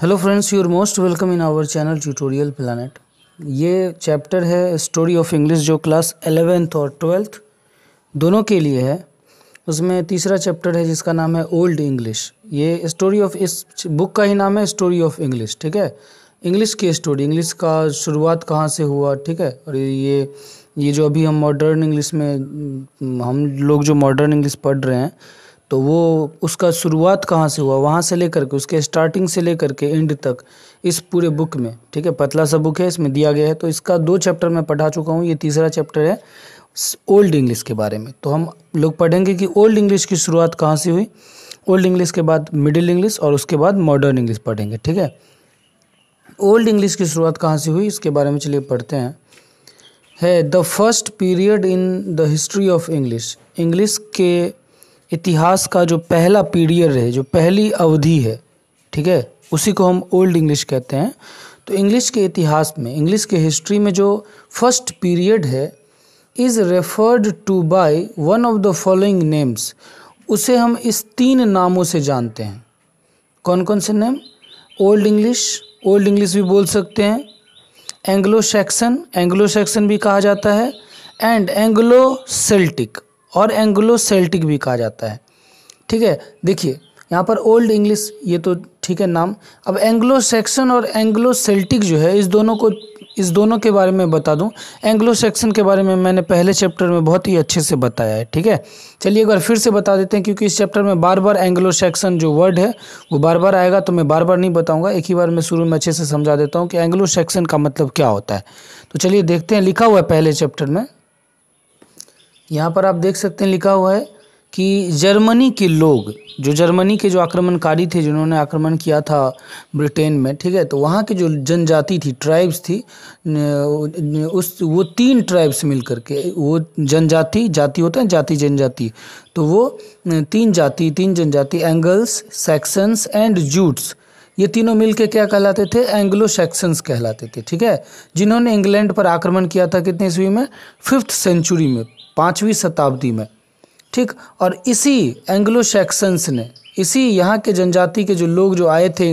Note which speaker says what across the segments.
Speaker 1: Hello friends you are most welcome in our channel tutorial planet ये chapter है story of English जो class eleventh और twelfth दोनों के लिए है उसमें तीसरा चैप्टर है जिसका नाम है ओल्ड इंग्लिश ये स्टोरी ऑफ इस बुक का ही नाम है स्टोरी ऑफ इंग्लिश ठीक है इंग्लिश की स्टोरी इंग्लिश का शुरुआत कहाँ से हुआ ठीक है और ये ये जो अभी हम मॉडर्न इंग्लिश में हम लोग जो मॉडर्न इंग्लिश पढ़ रहे हैं तो वो उसका शुरुआत कहाँ से हुआ वहाँ से लेकर के उसके स्टार्टिंग से लेकर के एंड तक इस पूरे बुक में ठीक है पतला सा बुक है इसमें दिया गया है तो इसका दो चैप्टर मैं पढ़ा चुका हूँ ये तीसरा चैप्टर है ओल्ड इंग्लिश के बारे में तो हम लोग पढ़ेंगे कि ओल्ड इंग्लिश की शुरुआत कहाँ से हुई ओल्ड इंग्लिश के बाद मिडिल इंग्लिश और उसके बाद मॉडर्न इंग्लिश पढ़ेंगे ठीक है ओल्ड इंग्लिश की शुरुआत कहाँ से हुई इसके बारे में चलिए पढ़ते हैं है the first period in the history of English English के इतिहास का जो पहला पीरियड है जो पहली अवधि है ठीक है उसी को हम ओल्ड इंग्लिश कहते हैं तो इंग्लिश के इतिहास में इंग्लिश के हिस्ट्री में जो फर्स्ट पीरियड है is referred to by one of the following names उसे हम इस तीन नामों से जानते हैं कौन कौन से name old English old English भी बोल सकते हैं एंग्लो सैक्सन एंग्लो सैक्सन भी कहा जाता है एंड एंग्लो सेल्टिक और एंग्लो सेल्टिक भी कहा जाता है ठीक है देखिए यहाँ पर ओल्ड इंग्लिश ये तो ठीक है नाम अब एंग्लो सेक्शन और एंग्लो सेल्टिक जो है इस दोनों को इस दोनों के बारे में बता दूं एंग्लो सेक्शन के बारे में मैंने पहले चैप्टर में बहुत ही अच्छे से बताया है ठीक है चलिए एक बार फिर से बता देते हैं क्योंकि इस चैप्टर में बार बार एंग्लो सेक्शन जो वर्ड है वो बार बार आएगा तो मैं बार बार नहीं बताऊंगा एक ही बार मैं शुरू में अच्छे से समझा देता हूँ कि एंग्लो सेक्शन का मतलब क्या होता है तो चलिए देखते हैं लिखा हुआ है पहले चैप्टर में यहाँ पर आप देख सकते हैं लिखा हुआ है कि जर्मनी के लोग जो जर्मनी के जो आक्रमणकारी थे जिन्होंने आक्रमण किया था ब्रिटेन में ठीक है तो वहाँ के जो जनजाति थी ट्राइब्स थी उस वो तीन ट्राइब्स मिल के वो जनजाति जाति होता है जाति जनजाति तो वो तीन जाति तीन जनजाति एंगल्स सेक्शंस एंड जूट्स ये तीनों मिलके क्या कहलाते थे एंग्लो सेक्शंस कहलाते थे ठीक है जिन्होंने इंग्लैंड पर आक्रमण किया था कितने ईस्वी में फिफ्थ सेंचुरी में पाँचवीं शताब्दी में ठीक और इसी एंग्लो सैक्सन्स ने इसी यहाँ के जनजाति के जो लोग जो आए थे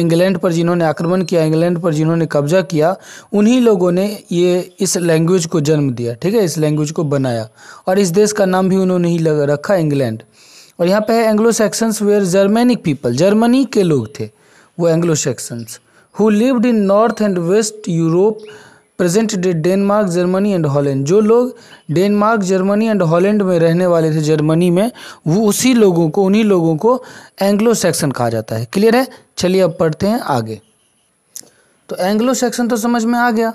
Speaker 1: इंग्लैंड पर जिन्होंने आक्रमण किया इंग्लैंड पर जिन्होंने कब्जा किया उन्हीं लोगों ने ये इस लैंग्वेज को जन्म दिया ठीक है इस लैंग्वेज को बनाया और इस देश का नाम भी उन्होंने ही लग, रखा इंग्लैंड और यहाँ पे है Anglo Saxons were Germanic people Germany के लोग थे वो Anglo Saxons who lived in north and west Europe present day Denmark Germany and Holland जो लोग डेनमार्क जर्मनी एंड हॉलैंड में रहने वाले थे जर्मनी में वो उसी लोगों को उन्हीं लोगों को एंग्लो सेक्शन कहा जाता है क्लियर है चलिए अब पढ़ते हैं आगे तो एंग्लो सेक्शन तो समझ में आ गया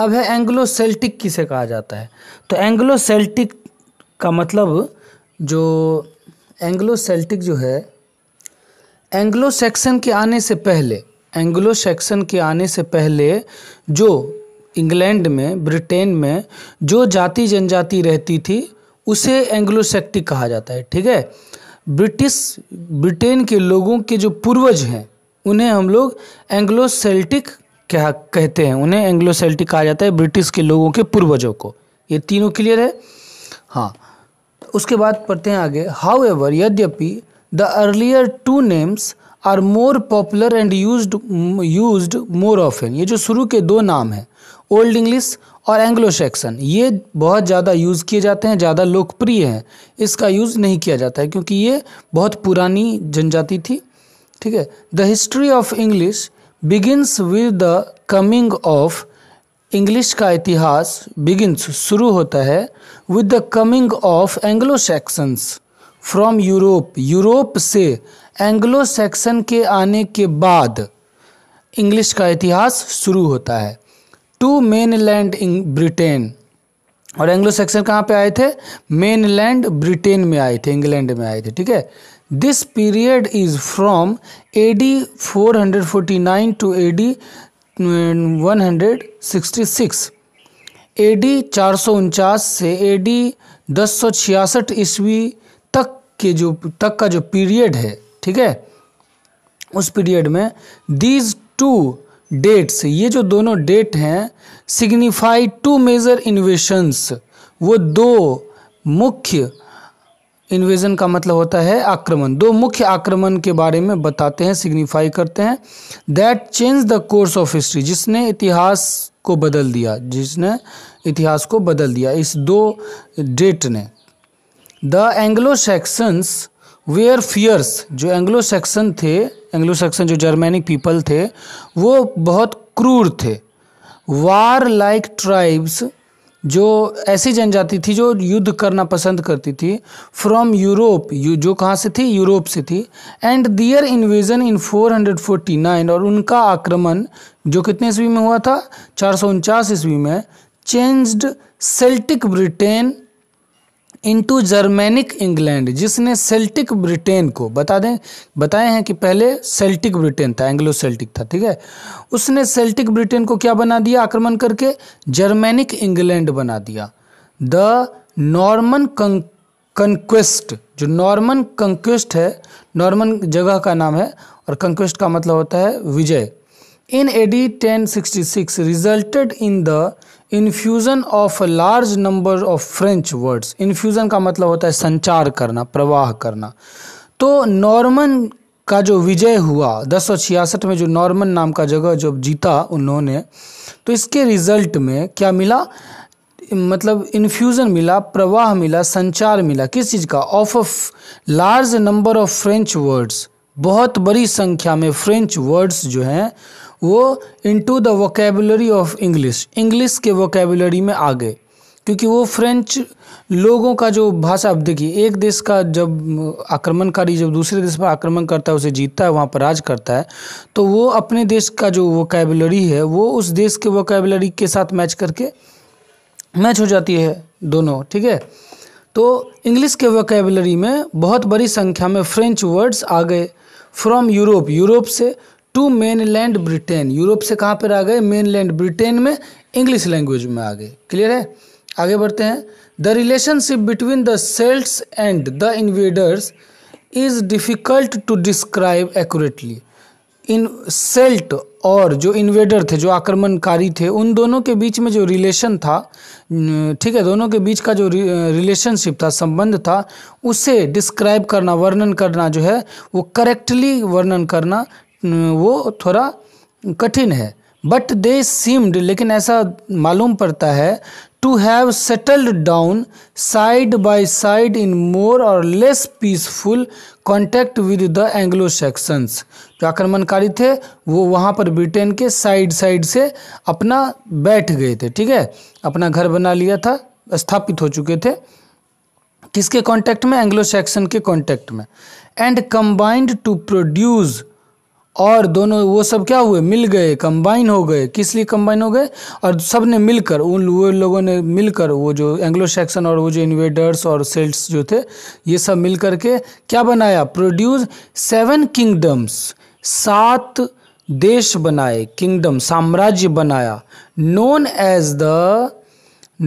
Speaker 1: अब है एंग्लो सेल्टिक किसे कहा जाता है तो एंग्लो सेल्टिक का मतलब जो एंग्लो सेल्टिक जो है एंग्लो सेक्शन के आने से पहले एंग्लो सेक्शन के आने से पहले जो इंग्लैंड में ब्रिटेन में जो जाति जनजाति रहती थी उसे एंग्लोसेक्टिक कहा जाता है ठीक है ब्रिटिश ब्रिटेन के लोगों के जो पूर्वज हैं उन्हें हम लोग एंग्लोसेल्टिक क्या कहते हैं उन्हें एंग्लोसेल्टिक कहा जाता है ब्रिटिश के लोगों के पूर्वजों को ये तीनों क्लियर है हाँ उसके बाद पढ़ते हैं आगे हाउ एवर यद्यपि the earlier two names are more popular and use use more of ये जो शुरू के दो नाम हैं ओल्ड इंग्लिश और एंग्लो सैक्सन ये बहुत ज़्यादा यूज़ किए जाते हैं ज़्यादा लोकप्रिय हैं इसका यूज़ नहीं किया जाता है क्योंकि ये बहुत पुरानी जनजाति थी ठीक है the history of English begins with the coming of English का इतिहास बिगिनस शुरू होता है with the coming of Anglo Saxons from Europe Europe से एंग्लो सैक्सन के आने के बाद इंग्लिश का इतिहास शुरू होता है to mainland in Britain और एंग्लो सेक्शन कहाँ पे आए थे मेन लैंड ब्रिटेन में आए थे इंग्लैंड में आए थे ठीक है this period is from A D four hundred forty nine to A D one hundred sixty six A D चार सौ उनचास से ए डी दस सौ छियासठ ईस्वी तक के जो तक का जो पीरियड है ठीक है उस पीरियड में दीज टू डेट्स ये जो दोनों डेट हैं सिग्निफाई टू मेजर इन्वेशंस वो दो मुख्य इन्वेजन का मतलब होता है आक्रमण दो मुख्य आक्रमण के बारे में बताते हैं सिग्निफाई करते हैं that change the course of history जिसने इतिहास को बदल दिया जिसने इतिहास को बदल दिया इस दो डेट ने the Anglo Saxons were fierce जो एंग्लो सेक्शन थे एंग्लो सैक्सन जो जर्मेनिक पीपल थे वो बहुत क्रूर थे वार लाइक ट्राइब्स जो ऐसी जनजाति थी जो युद्ध करना पसंद करती थी फ्रॉम यूरोप यू जो कहाँ से थी यूरोप से थी एंड दियर इन्वेजन इन 449 और उनका आक्रमण जो कितने ईस्वी में हुआ था चार सौ ईस्वी में changed Celtic Britain into Germanic England जिसने सेल्टिक ब्रिटेन को बता दें बताए हैं कि पहले सेल्टिक ब्रिटेन था एंग्लो सेल्टिक था ठीक है उसने सेल्टिक ब्रिटेन को क्या बना दिया आक्रमण करके जर्मेनिक इंग्लैंड बना दिया द नॉर्मन कंक्वेस्ट जो नॉर्मन कंक्वेस्ट है नॉर्मन जगह का नाम है और कंक्वेस्ट का मतलब होता है विजय in AD ten sixty six resulted in the infusion of large number of French words infusion का मतलब होता है संचार करना प्रवाह करना तो नॉर्मन का जो विजय हुआ दस में जो नॉर्मन नाम का जगह जब जीता उन्होंने तो इसके रिजल्ट में क्या मिला मतलब इन्फ्यूज़न मिला प्रवाह मिला संचार मिला किस चीज़ का of a large number of French words बहुत बड़ी संख्या में फ्रेंच वर्ड्स जो हैं वो into the vocabulary of English English के वोकेबलरी में आ गए क्योंकि वो फ्रेंच लोगों का जो भाषा अब देखिए एक देश का जब आक्रमणकारी जब दूसरे देश पर आक्रमण करता है उसे जीतता है वहाँ पर राज करता है तो वो अपने देश का जो वोकेबलरी है वो उस देश के वोकेबलरी के साथ मैच करके मैच हो जाती है दोनों ठीक है तो इंग्लिश के वोकेबलरी में बहुत बड़ी संख्या में फ्रेंच वर्ड्स आ गए फ्रॉम यूरोप यूरोप से टू मेनलैंड ब्रिटेन यूरोप से कहाँ पर आ गए मेनलैंड ब्रिटेन में इंग्लिश लैंग्वेज में आ गए क्लियर है आगे बढ़ते हैं the relationship between the Celts and the invaders is difficult to describe accurately in Celt और जो इन्वेडर थे जो आक्रमणकारी थे उन दोनों के बीच में जो रिलेशन था ठीक है दोनों के बीच का जो रिलेशनशिप था संबंध था उसे डिस्क्राइब करना वर्णन करना जो है वो करेक्टली वर्णन करना वो थोड़ा कठिन है बट दे सीम्ड लेकिन ऐसा मालूम पड़ता है to have settled down side by side in more और less peaceful contact with the Anglo Saxons जो आक्रमणकारी थे वो वहाँ पर ब्रिटेन के साइड साइड से अपना बैठ गए थे ठीक है अपना घर बना लिया था स्थापित हो चुके थे किसके कॉन्टैक्ट में एंग्लो सेक्शन के कॉन्टैक्ट में एंड कंबाइंड टू प्रोड्यूज और दोनों वो सब क्या हुए मिल गए कंबाइन हो गए किस लिए कंबाइन हो गए और सब ने मिलकर उन वो लोगों ने मिलकर वो जो एंग्लो सैक्सन और वो जो इन्वेडर्स और सेल्ट्स जो थे ये सब मिल के क्या बनाया प्रोड्यूस सेवन किंगडम्स सात देश बनाए किंगडम साम्राज्य बनाया known as the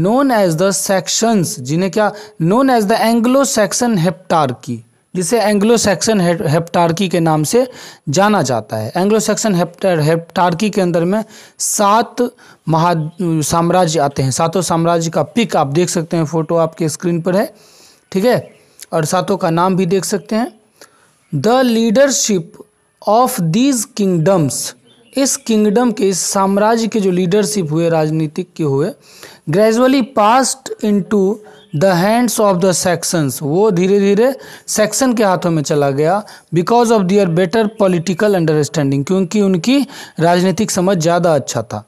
Speaker 1: known as the Saxons जिन्हें क्या known as the Anglo Saxon की जिसे एंग्लो सैक्सन हेप्टार्की के नाम से जाना जाता है एंग्लो सैक्सन हेप्टार्की के अंदर में सात महा साम्राज्य आते हैं सातों साम्राज्य का पिक आप देख सकते हैं फोटो आपके स्क्रीन पर है ठीक है और सातों का नाम भी देख सकते हैं the leadership of these kingdoms इस किंगडम के इस साम्राज्य के जो लीडरशिप हुए राजनीतिक के हुए gradually passed to the hands of the Saxons वो धीरे धीरे सेक्शन के हाथों में चला गया because of their better political understanding क्योंकि उनकी राजनीतिक समझ ज़्यादा अच्छा था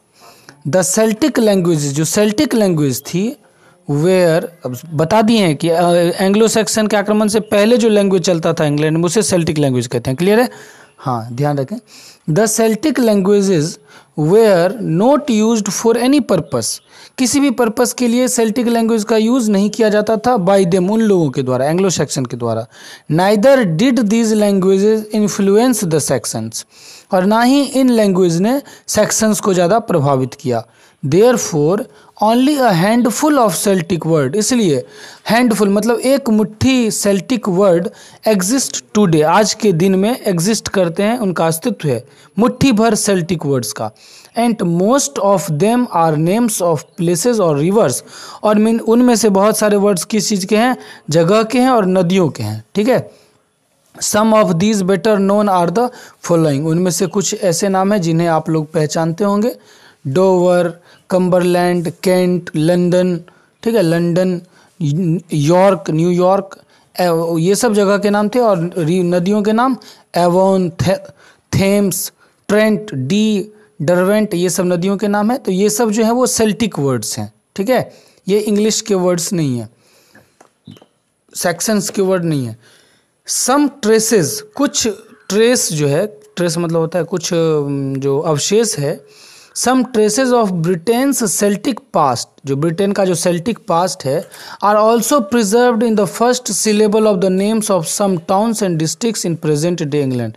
Speaker 1: द सेल्टिक लैंग्वेज जो सेल्टिक लैंग्वेज थी वेयर अब बता दिए हैं कि एंग्लो सेक्शन के आक्रमण से पहले जो लैंग्वेज चलता था इंग्लैंड में उसे सेल्टिक लैंग्वेज कहते हैं क्लियर है हाँ ध्यान रखें the Celtic language were not use for any purpose किसी भी पर्पस के लिए सेल्टिक लैंग्वेज का यूज नहीं किया जाता था बाई देम उन लोगों के द्वारा एंग्लो सेक्शन के द्वारा neither did these languages influence the Saxons और ना ही इन लैंग्वेज ने सेक्शंस को ज़्यादा प्रभावित किया therefore only a handful of Celtic word इसलिए हैंडफुल मतलब एक मुट्ठी सेल्टिक वर्ड एग्जिस्ट टूडे आज के दिन में एग्जिस्ट करते हैं उनका अस्तित्व है मुट्ठी भर सेल्टिक वर्ड्स का and most of them are names of places और रिवर्स और मीन उनमें से बहुत सारे वर्ड्स किस चीज़ के हैं जगह के हैं और नदियों के हैं ठीक है some of these better known are the following उनमें से कुछ ऐसे नाम हैं जिन्हें आप लोग पहचानते होंगे डोवर कम्बरलैंड कैंट लंदन ठीक है लंदन यॉर्क न्यूयॉर्क ये सब जगह के नाम थे और नदियों के नाम एवोन थे, थेम्स ट्रेंट डी डरवेंट ये सब नदियों के नाम है तो ये सब जो है वो सेल्टिक वर्ड्स हैं ठीक है ये इंग्लिश के वर्ड्स नहीं है सेक्शंस के वर्ड नहीं है सम ट्रेसेस कुछ ट्रेस जो है ट्रेस मतलब होता है कुछ जो अवशेष है some traces of Britain's Celtic past जो ब्रिटेन का जो सेल्टिक पास्ट है are also preserve in the first syllable of the names of some towns and district in present day England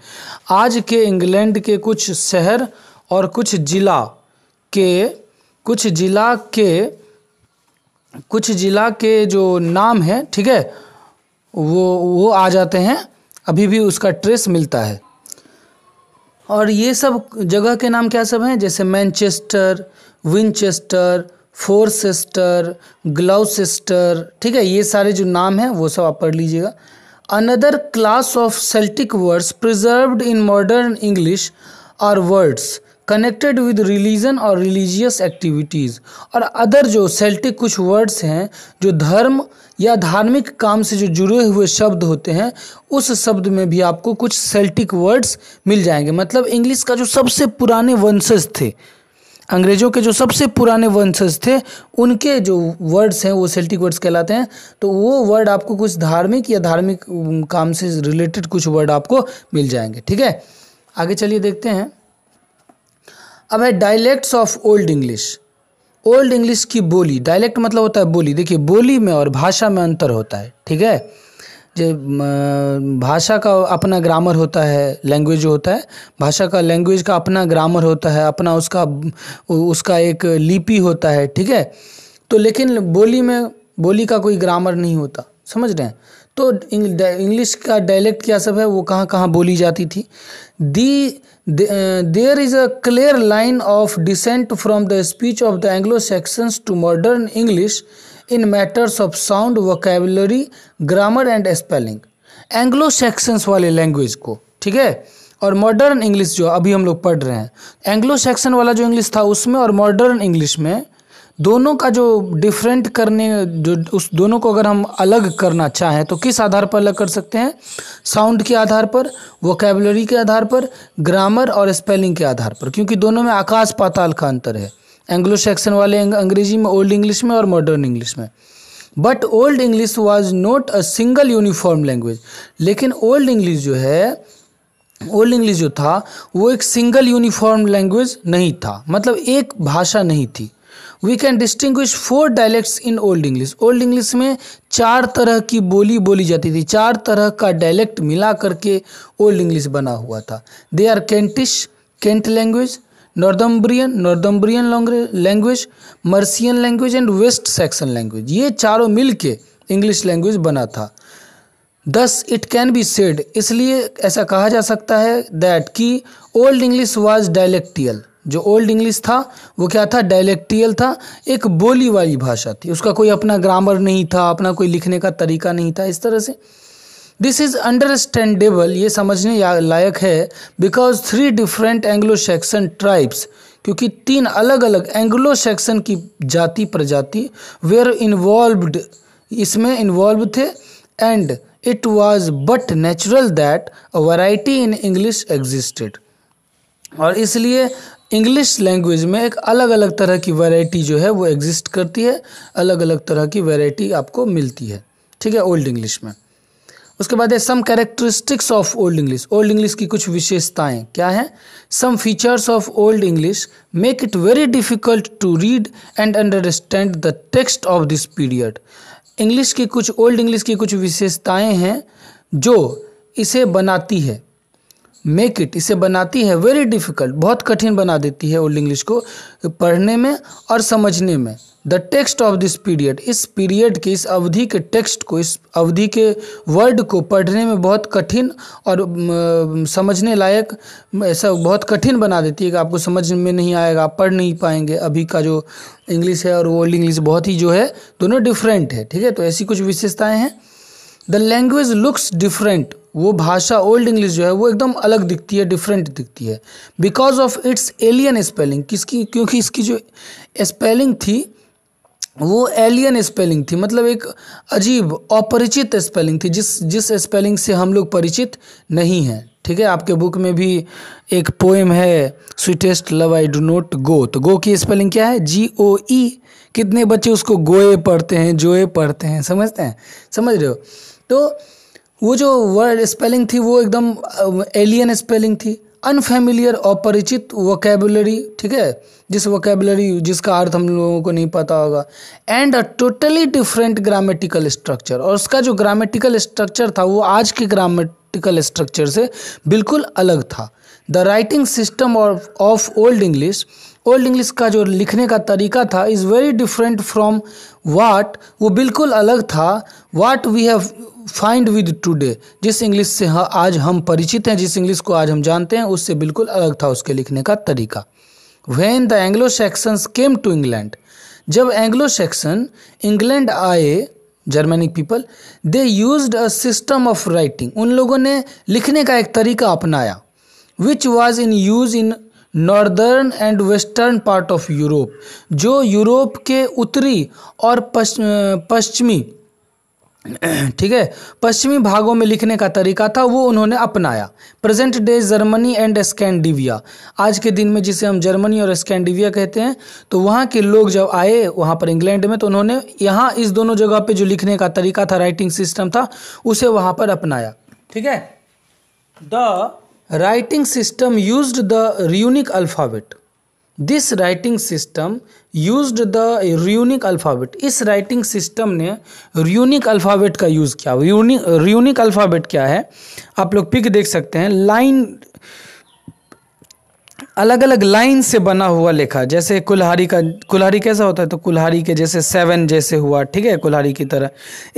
Speaker 1: आज के इंग्लैंड के कुछ शहर और कुछ जिला के कुछ जिला के कुछ जिला के जो नाम है ठीक है वो वो आ जाते हैं अभी भी उसका ट्रेस मिलता है और ये सब जगह के नाम क्या सब हैं जैसे मैनचेस्टर विंचेस्टर फोरसेस्टर ग्लाउसेस्टर ठीक है ये सारे जो नाम हैं वो सब आप पढ़ लीजिएगा another class of Celtic words preserved in modern English are words connected with religion और रिलीजियस एक्टिविटीज़ और अदर जो सेल्टिक कुछ वर्ड्स हैं जो धर्म या धार्मिक काम से जो जुड़े हुए शब्द होते हैं उस शब्द में भी आपको कुछ सेल्टिक वर्ड्स मिल जाएंगे मतलब इंग्लिश का जो सबसे पुराने वंशज थे अंग्रेजों के जो सबसे पुराने वंशज थे उनके जो वर्ड्स हैं वो सेल्टिक वर्ड्स कहलाते हैं तो वो वर्ड आपको कुछ धार्मिक या धार्मिक काम से रिलेटेड कुछ वर्ड आपको मिल जाएंगे ठीक है आगे चलिए देखते हैं अब है dialects of old English old English की बोली डायलेक्ट मतलब होता है बोली देखिए बोली में और भाषा में अंतर होता है ठीक है जो भाषा का अपना ग्रामर होता है लैंग्वेज होता है भाषा का लैंग्वेज का अपना ग्रामर होता है अपना उसका उसका एक लिपि होता है ठीक है तो लेकिन बोली में बोली का कोई ग्रामर नहीं होता समझ रहे हैं तो इंग्लिश का डायलेक्ट क्या सब है वो कहाँ कहाँ बोली जाती थी the there is a clear line of descent from the speech of the Anglo Saxons to modern English in matters of sound vocabulary grammar and spelling Anglo Saxons वाले लैंग्वेज को ठीक है और मॉडर्न इंग्लिश जो अभी हम लोग पढ़ रहे हैं एंग्लो सेक्शन वाला जो इंग्लिश था उसमें और मॉडर्न इंग्लिश में दोनों का जो डिफरेंट करने जो उस दोनों को अगर हम अलग करना चाहें तो किस आधार पर अलग कर सकते हैं साउंड के आधार पर वोकेबलरी के आधार पर ग्रामर और स्पेलिंग के आधार पर क्योंकि दोनों में आकाश पाताल का अंतर है एंग्लो सेक्शन वाले अंग्रेजी में ओल्ड इंग्लिश में और मॉडर्न इंग्लिश में but old English was not a single uniform language लेकिन ओल्ड इंग्लिश जो है ओल्ड इंग्लिश जो था वो एक सिंगल यूनिफॉर्म लैंग्वेज नहीं था मतलब एक भाषा नहीं थी we can distinguish four dialects in old English old English में चार तरह की बोली बोली जाती थी चार तरह का डायलैक्ट मिला करके ओल्ड इंग्लिश बना हुआ था they are Kentish Kent language Northumbrian Northumbrian language Mercian language and West Saxon language ये चारों मिल के इंग्लिश लैंग्वेज बना था thus it can be said इसलिए ऐसा कहा जा सकता है दैट कि ओल्ड इंग्लिश वॉज डायलेक्टियल जो ओल्ड इंग्लिश था वो क्या था डायलेक्टियल था एक बोली वाली भाषा थी उसका कोई अपना ग्रामर नहीं था अपना कोई लिखने का तरीका नहीं था इस तरह से दिस इज़ अंडरस्टैंडेबल ये समझने लायक है because three different Anglo Saxon tribes क्योंकि तीन अलग अलग एंग्लो सेक्सन की जाति प्रजाति वेयर इन्वॉल्व्ड इसमें इन्वॉल्व थे and it was but natural that a variety in English existed और इसलिए इंग्लिश लैंग्वेज में एक अलग अलग तरह की वैरायटी जो है वो एग्जिस्ट करती है अलग अलग तरह की वैरायटी आपको मिलती है ठीक है ओल्ड इंग्लिश में उसके बाद है some characteristics of old English old English की कुछ विशेषताएं क्या हैं some features of old English make it very difficult to read and understand the text of this period English की कुछ ओल्ड इंग्लिश की कुछ विशेषताएं हैं जो इसे बनाती है मेक इट इसे बनाती है वेरी डिफिकल्ट बहुत कठिन बना देती है ओल्ड इंग्लिश को पढ़ने में और समझने में the text of this period इस पीरियड के इस अवधि के टेक्स्ट को इस अवधि के वर्ड को पढ़ने में बहुत कठिन और समझने लायक ऐसा बहुत कठिन बना देती है कि आपको समझ में नहीं आएगा आप पढ़ नहीं पाएंगे अभी का जो इंग्लिश है और ओल्ड इंग्लिश बहुत ही जो है दोनों डिफरेंट है ठीक है तो ऐसी कुछ विशेषताएँ हैं द लैंग्वेज लुक्स डिफरेंट वो भाषा ओल्ड इंग्लिश जो है वो एकदम अलग दिखती है डिफरेंट दिखती है because of its alien spelling किसकी क्योंकि इसकी जो स्पेलिंग थी वो एलियन स्पेलिंग थी मतलब एक अजीब अपरिचित स्पेलिंग थी जिस जिस स्पेलिंग से हम लोग परिचित नहीं हैं ठीक है आपके बुक में भी एक पोएम है sweetest love I do not go तो गो की स्पेलिंग क्या है जी ओ ई कितने बच्चे उसको गोए पढ़ते हैं जोए पढ़ते हैं समझते हैं समझ रहे हो तो वो जो वर्ड स्पेलिंग थी वो एकदम एलियन स्पेलिंग थी अनफेमिलियर अपरिचित वोकेबुलरी ठीक है जिस वोकेबुलरी जिसका अर्थ हम लोगों को नहीं पता होगा and a totally different grammatical structure और उसका जो ग्रामेटिकल स्ट्रक्चर था वो आज के ग्रामेटिकल स्ट्रक्चर से बिल्कुल अलग था the writing system of old English old English का जो लिखने का तरीका था is very different from what वो बिल्कुल अलग था what we have find with today जिस इंग्लिश से आज हम परिचित हैं जिस इंग्लिश को आज हम जानते हैं उससे बिल्कुल अलग था उसके लिखने का तरीका when the Anglo Saxons came to England जब एंग्लो सेक्शन इंग्लैंड आए Germanic people they use a system of writing उन लोगों ने लिखने का एक तरीका अपनाया which was in use in northern and western part of Europe जो यूरोप के उत्तरी और पश्चिमी ठीक है पश्चिमी भागों में लिखने का तरीका था वो उन्होंने अपनाया present day Germany and Scandinavia आज के दिन में जिसे हम जर्मनी और स्कैंडिविया कहते हैं तो वहाँ के लोग जब आए वहाँ पर इंग्लैंड में तो उन्होंने यहाँ इस दोनों जगह पे जो लिखने का तरीका था राइटिंग सिस्टम था उसे वहाँ पर अपनाया ठीक है the writing system use the runic alphabet this writing system use the runic alphabet इस राइटिंग सिस्टम ने र्यूनिक अल्फ़ाबेट का यूज़ किया र्यूनिक र्यूनिक अल्फ़ाबेट क्या है आप लोग पिक देख सकते हैं लाइन अलग अलग लाइन से बना हुआ लेखा जैसे कुल्हारी का कुल्हारी कैसा होता है तो कुल्हारी के जैसे सेवन जैसे हुआ ठीक है कुल्हारी की तरह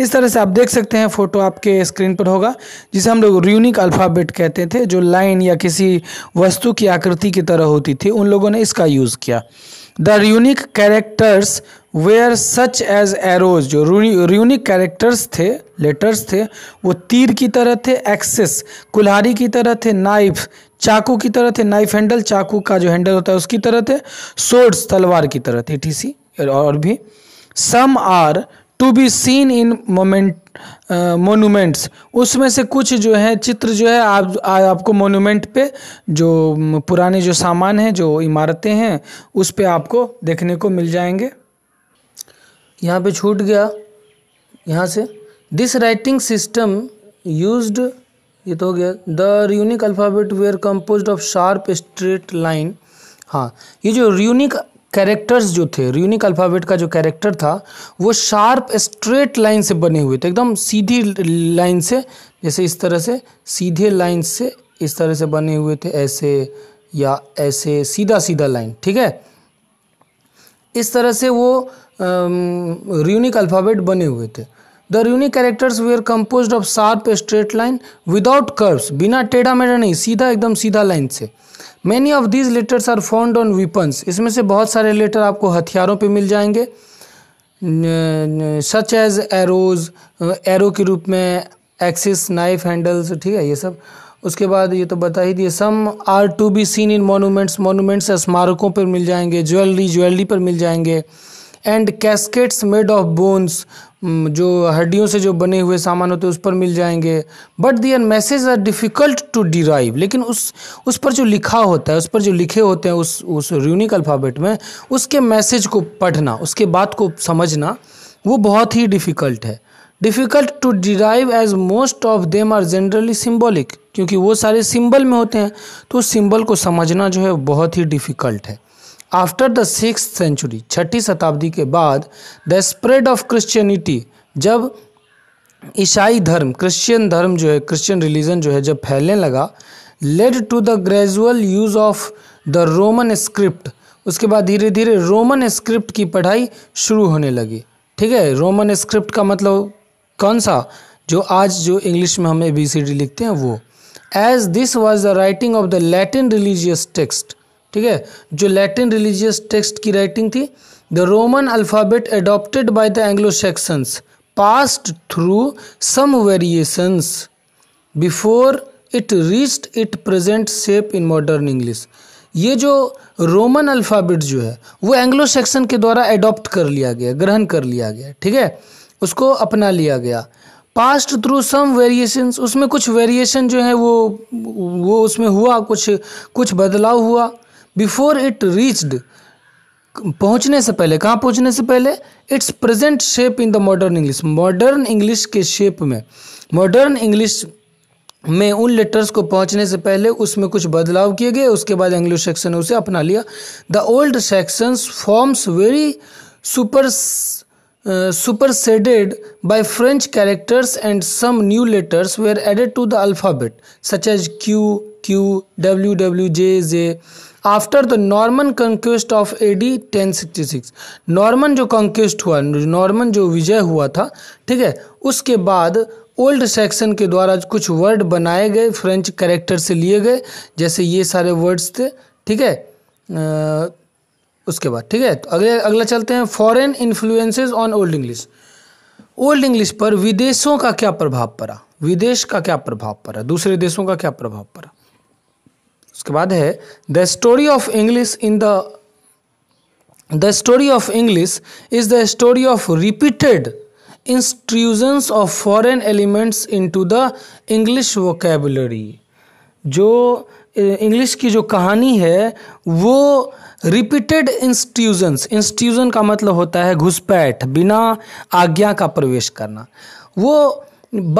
Speaker 1: इस तरह से आप देख सकते हैं फ़ोटो आपके स्क्रीन पर होगा जिसे हम लोग यूनिक अल्फ़ाबेट कहते थे जो लाइन या किसी वस्तु की आकृति की तरह होती थी उन लोगों ने इसका यूज़ किया the runic characters were such as arrows जो रूनिक कैरेक्टर्स थे लेटर्स थे वो तीर की तरह थे एक्सेस कुल्हारी की तरह थे नाइफ चाकू की तरह थे नाइफ हैंडल चाकू का जो हैंडल होता है उसकी तरह थे सोर्ड्स तलवार की तरह थे टी और भी some are to be seen in moment monuments उसमें से कुछ जो है चित्र जो है आप आ, आपको मोनूमेंट पे जो पुराने जो सामान हैं जो इमारतें हैं उस पर आपको देखने को मिल जाएंगे यहाँ पे छूट गया यहाँ से दिस राइटिंग सिस्टम यूज ये तो हो गया the runic alphabet were compose of sharp straight line हाँ ये जो रूनिक कैरेक्टर्स जो थे रूनिक अल्फ़ाबेट का जो कैरेक्टर था वो शार्प स्ट्रेट लाइन से बने हुए थे एकदम सीधी लाइन से जैसे इस तरह से सीधे लाइन से इस तरह से बने हुए थे ऐसे या ऐसे सीधा सीधा लाइन ठीक है इस तरह से वो रूनिक अल्फ़ाबेट बने हुए थे the runic characters were compose of sharp straight line without curves बिना टेढ़ा मेढ़ा नहीं सीधा एकदम सीधा लाइन से many of these letters are found on weapons इसमें से बहुत सारे लेटर आपको हथियारों पर मिल जाएंगे सच एज एरोज एरो के रूप में एक्सिस नाइफ हैंडल्स ठीक है ये सब उसके बाद ये तो बता ही दिए some are to be seen in monuments monuments स्मारकों पर मिल जाएंगे ज्वेलरी ज्वेलरी पर मिल जाएंगे and caskets made of bones जो हड्डियों से जो बने हुए सामान होते हैं उस पर मिल जाएंगे but their message are difficult to derive लेकिन उस उस पर जो लिखा होता है उस पर जो लिखे होते हैं उस उस रूनिक अल्फ़ाबेट में उसके मैसेज को पढ़ना उसके बात को समझना वो बहुत ही डिफ़िकल्ट है difficult to derive as most of them are generally symbolic क्योंकि वो सारे सिंबल में होते हैं तो उस सिंबल को समझना जो है बहुत ही डिफ़िकल्ट है आफ्टर द सिक्स सेंचुरी छठी शताब्दी के बाद द स्प्रेड ऑफ क्रिश्चियनिटी जब ईसाई धर्म क्रिश्चियन धर्म जो है क्रिश्चियन रिलीजन जो है जब फैलने लगा led to the gradual use of the Roman script उसके बाद धीरे धीरे रोमन स्क्रिप्ट की पढ़ाई शुरू होने लगी ठीक है रोमन स्क्रिप्ट का मतलब कौन सा जो आज जो इंग्लिश में हम ए बी सी डी लिखते हैं वो as this was the writing of the Latin religious text ठीक है जो लैटिन रिलीजियस टेक्स्ट की राइटिंग थी the Roman alphabet adopted by the Anglo Saxons passed through some variations before it reached it present shape in modern English ये जो Roman alphabet जो है वो एंग्लो सेक्शन के द्वारा एडॉप्ट कर लिया गया ग्रहण कर लिया गया ठीक है उसको अपना लिया गया पास्ट थ्रू सम वेरिएशंस उसमें कुछ वेरिएशन जो है वो वो उसमें हुआ कुछ कुछ बदलाव हुआ बिफोर इट रीच्ड पहुंचने से पहले कहाँ पहुंचने से पहले its present shape in the modern English modern English के शेप में मॉडर्न इंग्लिश में उन लेटर्स को पहुंचने से पहले उसमें कुछ बदलाव किए गए उसके बाद एंग्लो सेक्शन ने उसे अपना लिया the old Saxons forms very super superseded by French characters and some new letters were added to the alphabet such as Q Q W W J J after the Norman conquest of A D ten sixty six Norman जो conquest हुआ Norman जो विजय हुआ था ठीक है उसके बाद ओल्ड सेक्शन के द्वारा कुछ वर्ड बनाए गए फ्रेंच करेक्टर से लिए गए जैसे ये सारे वर्ड्स थे ठीक है उसके बाद ठीक है तो अगले अगला चलते हैं foreign influences on old English old English पर विदेशों का क्या प्रभाव पड़ा विदेश का क्या प्रभाव पड़ा दूसरे देशों का क्या प्रभाव पड़ा उसके बाद है the story of English in the the story of English is the story of repeated intrusions of foreign elements into the English vocabulary जो इंग्लिश की जो कहानी है वो रिपीटेड इंस्ट्यूजन्स इंस्ट्यूजन का मतलब होता है घुसपैठ बिना आज्ञा का प्रवेश करना वो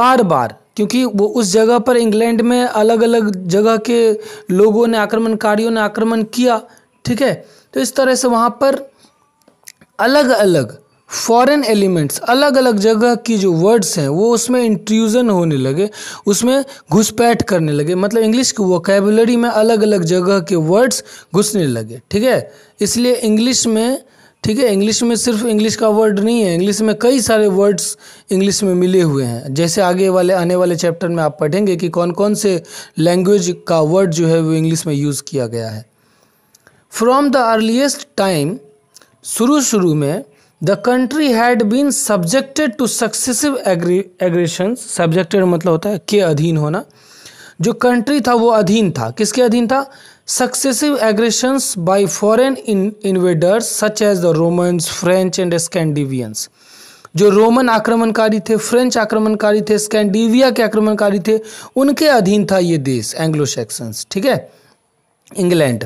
Speaker 1: बार बार क्योंकि वो उस जगह पर इंग्लैंड में अलग अलग जगह के लोगों ने आक्रमणकारियों ने आक्रमण किया ठीक है तो इस तरह से वहाँ पर अलग अलग फॉरेन एलिमेंट्स अलग अलग जगह की जो वर्ड्स हैं वो उसमें इंट्रूजन होने लगे उसमें घुसपैठ करने लगे मतलब इंग्लिश की वोकेबुलरी में अलग अलग जगह के वर्ड्स घुसने लगे ठीक है इसलिए इंग्लिश में ठीक है इंग्लिश में सिर्फ इंग्लिश का वर्ड नहीं है इंग्लिश में कई सारे वर्ड्स इंग्लिश में मिले हुए हैं जैसे आगे वाले आने वाले चैप्टर में आप पढ़ेंगे कि कौन कौन से लैंग्वेज का वर्ड जो है वो इंग्लिश में यूज़ किया गया है फ्रॉम द अर्लीस्ट टाइम शुरू शुरू में the country had been subjected to successive aggression subjected मतलब होता है के अधीन होना जो कंट्री था वो अधीन था किसके अधीन था Successive aggressions by foreign in invaders such as the Romans, French and Scandinavians. जो रोमन आक्रमणकारी थे फ्रेंच आक्रमणकारी थे स्कैंडिविया के आक्रमणकारी थे उनके अधीन था ये देश एंग्लो सैक्सन्स ठीक है England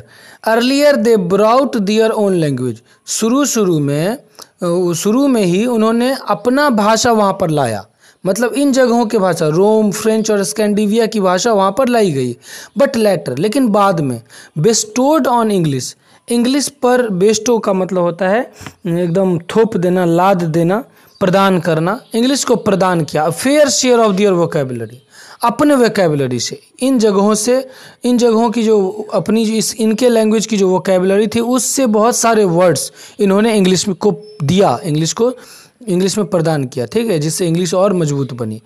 Speaker 1: earlier they brought their own language शुरू शुरू में शुरू में ही उन्होंने अपना भाषा वहाँ पर लाया मतलब इन जगहों की भाषा रोम फ्रेंच और स्कैंडिविया की भाषा वहाँ पर लाई गई बट लेटर लेकिन बाद में बेस्टोड ऑन इंग्लिश इंग्लिश पर बेस्टो का मतलब होता है एकदम थोप देना लाद देना प्रदान करना इंग्लिश को प्रदान किया fair share of their vocabulary अपने वोकेबलरी से इन जगहों से इन जगहों की जो अपनी इस इनके लैंग्वेज की जो वोकेबलरी थी उससे बहुत सारे वर्ड्स इन्होंने इंग्लिश को दिया इंग्लिश को इंग्लिश में प्रदान किया ठीक है जिससे इंग्लिश और मजबूत बनी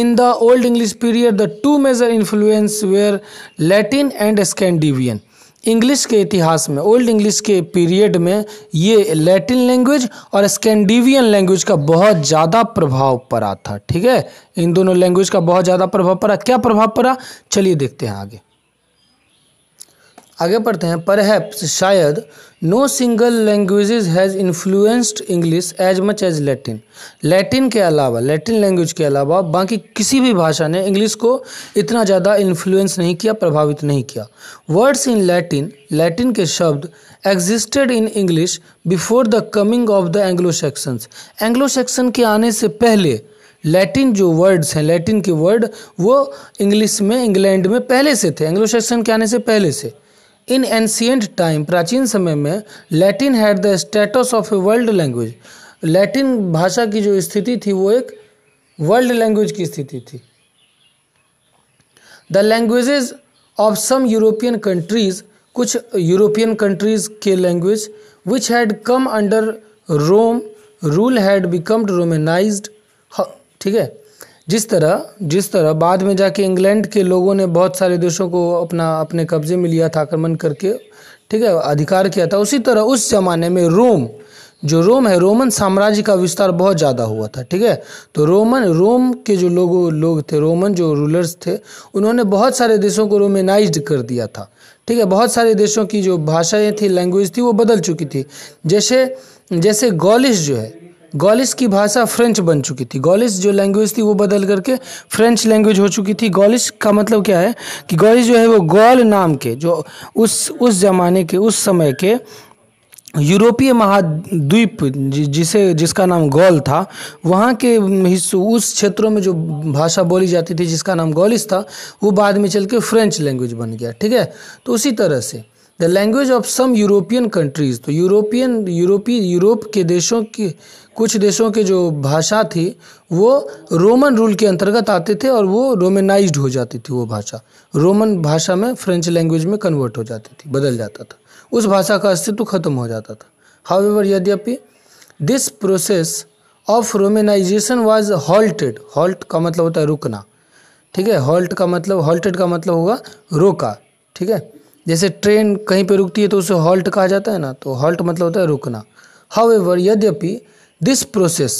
Speaker 1: in the old English period the two major influence were Latin and Scandinavian English के इतिहास में ओल्ड इंग्लिश के पीरियड में ये लैटिन लैंग्वेज और स्कैंडिवियन लैंग्वेज का बहुत ज़्यादा प्रभाव पड़ा था ठीक है इन दोनों लैंग्वेज का बहुत ज़्यादा प्रभाव पड़ा क्या प्रभाव पड़ा चलिए देखते हैं आगे आगे पढ़ते हैं परहैप्स शायद no single languages has influenced English as much as Latin Latin के अलावा लैटिन लैंग्वेज के अलावा बाकी किसी भी भाषा ने इंग्लिश को इतना ज़्यादा इन्फ्लुएंस नहीं किया प्रभावित नहीं किया वर्ड्स इन लैटिन लैटिन के शब्द existed in English before the coming of the Anglo Saxons Anglo Saxon के आने से पहले लैटिन जो वर्ड्स हैं लैटिन के वर्ड वो इंग्लिश में इंग्लैंड में पहले से थे एंग्लो सेक्शन के आने से पहले से इन एंशियंट टाइम प्राचीन समय में Latin had the status of a world language Latin भाषा की जो स्थिति थी वो एक वर्ल्ड लैंग्वेज की स्थिति थी the languages of some European countries कुछ यूरोपियन कंट्रीज के language which had come under Rome rule had become Romanize ठीक है जिस तरह जिस तरह बाद में जाके इंग्लैंड के लोगों ने बहुत सारे देशों को अपना अपने कब्जे में लिया था आक्रमण करके ठीक है अधिकार किया था उसी तरह उस जमाने में रोम जो रोम है रोमन साम्राज्य का विस्तार बहुत ज़्यादा हुआ था ठीक है तो रोमन रोम के जो लोग लोग थे रोमन जो रूलर्स थे उन्होंने बहुत सारे देशों को रोमेनाइज कर दिया था ठीक है बहुत सारे देशों की जो भाषाएं थी लैंग्वेज थी वो बदल चुकी थी जैसे जैसे गॉलिश जो है गॉलिस की भाषा फ्रेंच बन चुकी थी गॉलिस जो लैंग्वेज थी वो बदल करके फ्रेंच लैंग्वेज हो चुकी थी गॉलिस का मतलब क्या है कि गॉलिस जो है वो गॉल नाम के जो उस उस ज़माने के उस समय के यूरोपीय महाद्वीप जिसे जिसका नाम गॉल था वहाँ के उस क्षेत्रों में जो भाषा बोली जाती थी जिसका नाम गॉलिस था वो बाद में चल के फ्रेंच लैंग्वेज बन गया ठीक है तो उसी तरह से the language of some European countries तो यूरोपियन यूरोपी यूरोप के देशों की कुछ देशों के जो भाषा थी वो रोमन रूल के अंतर्गत आते थे और वो रोमेनाइज हो जाती थी वो भाषा रोमन भाषा में फ्रेंच लैंग्वेज में कन्वर्ट हो जाती थी बदल जाता था उस भाषा का अस्तित्व खत्म हो जाता था हाउ एवर यद्यपि this process of Romanization was halted halt का मतलब होता है रुकना ठीक है हॉल्ट का मतलब हॉल्टेड का मतलब होगा रोका ठीक है जैसे ट्रेन कहीं पे रुकती है तो उसे हॉल्ट कहा जाता है ना तो हॉल्ट मतलब होता है रुकना हाउ एवर यद्यपि this process